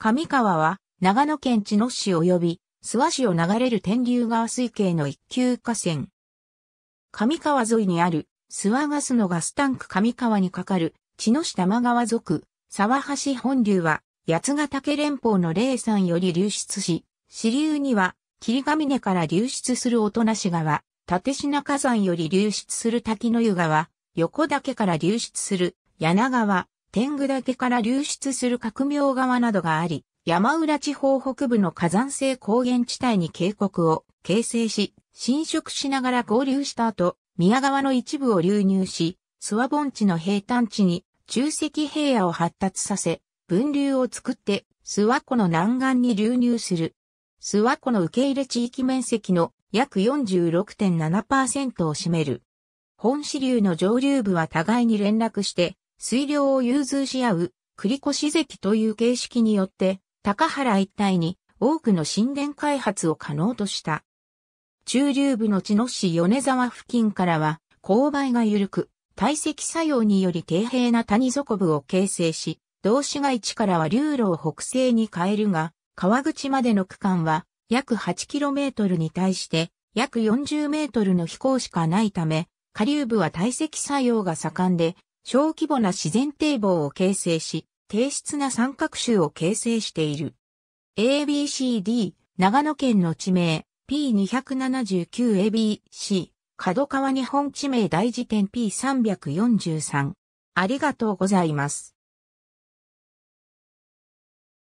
上川は、長野県茅野市及び、諏訪市を流れる天竜川水系の一級河川。上川沿いにある、諏訪ガスのガスタンク上川に架かる、茅野市玉川族、沢橋本流は、八ヶ岳連峰の霊山より流出し、支流には、霧ヶ峰から流出する音し川、縦品火山より流出する滝の湯川、横岳から流出する柳川、天狗岳から流出する革命川などがあり、山浦地方北部の火山性高原地帯に渓谷を形成し、侵食しながら合流した後、宮川の一部を流入し、諏訪盆地の平坦地に中石平野を発達させ、分流を作って諏訪湖の南岸に流入する。諏訪湖の受け入れ地域面積の約46.7%を占める。本支流の上流部は互いに連絡して、水量を融通し合う繰越関という形式によって、高原一帯に多くの神殿開発を可能とした。中流部の地の市米沢付近からは、勾配が緩く、堆積作用により低平な谷底部を形成し、同市街地からは流路を北西に変えるが、川口までの区間は約 8km に対して約 40m の飛行しかないため、下流部は堆積作用が盛んで、小規模な自然堤防を形成し、低質な三角州を形成している。ABCD、長野県の地名、P279ABC、角川日本地名大辞典 P343。ありがとうございます。